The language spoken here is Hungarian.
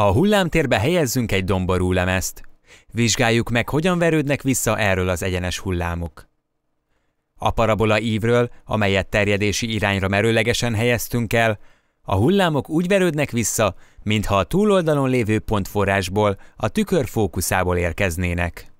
A hullámtérbe helyezzünk egy domború lemezt. Vizsgáljuk meg, hogyan verődnek vissza erről az egyenes hullámok. A parabola ívről, amelyet terjedési irányra merőlegesen helyeztünk el, a hullámok úgy verődnek vissza, mintha a túloldalon lévő pontforrásból, a tükör fókuszából érkeznének.